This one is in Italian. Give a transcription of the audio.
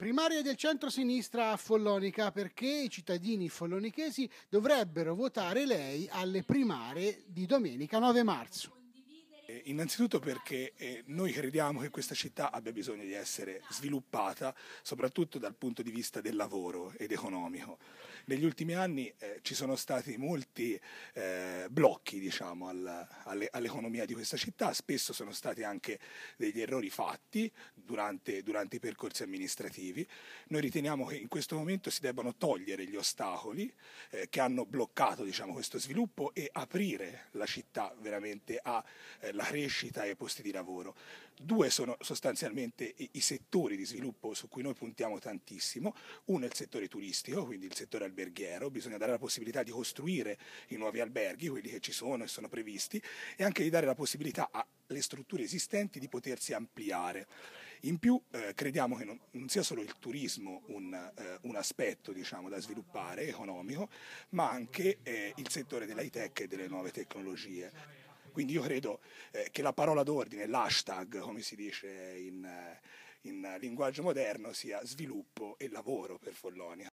Primarie del centro-sinistra a Follonica perché i cittadini follonichesi dovrebbero votare lei alle primarie di domenica 9 marzo. Eh, innanzitutto perché eh, noi crediamo che questa città abbia bisogno di essere sviluppata soprattutto dal punto di vista del lavoro ed economico. Negli ultimi anni eh, ci sono stati molti blocchi diciamo, al, alle, all'economia di questa città. Spesso sono stati anche degli errori fatti durante, durante, i percorsi amministrativi. Noi riteniamo che in questo momento si debbano togliere gli ostacoli eh, che hanno bloccato diciamo, questo sviluppo e aprire la città veramente alla eh, crescita e ai posti di lavoro. Due sono sostanzialmente i, i settori di sviluppo su cui noi puntiamo tantissimo. Uno è il settore turistico, quindi il settore alberghiero, bisogna dare la possibilità di costruire i nuovi alberghi, quelli che ci sono e sono previsti, e anche di dare la possibilità alle strutture esistenti di potersi ampliare. In più eh, crediamo che non, non, sia solo il turismo un, eh, un aspetto diciamo, da sviluppare economico, ma anche eh, il settore dell'high tech e delle nuove tecnologie. Quindi io credo eh, che la parola d'ordine, l'hashtag, come si dice in, in linguaggio moderno, sia sviluppo e lavoro per Follonia.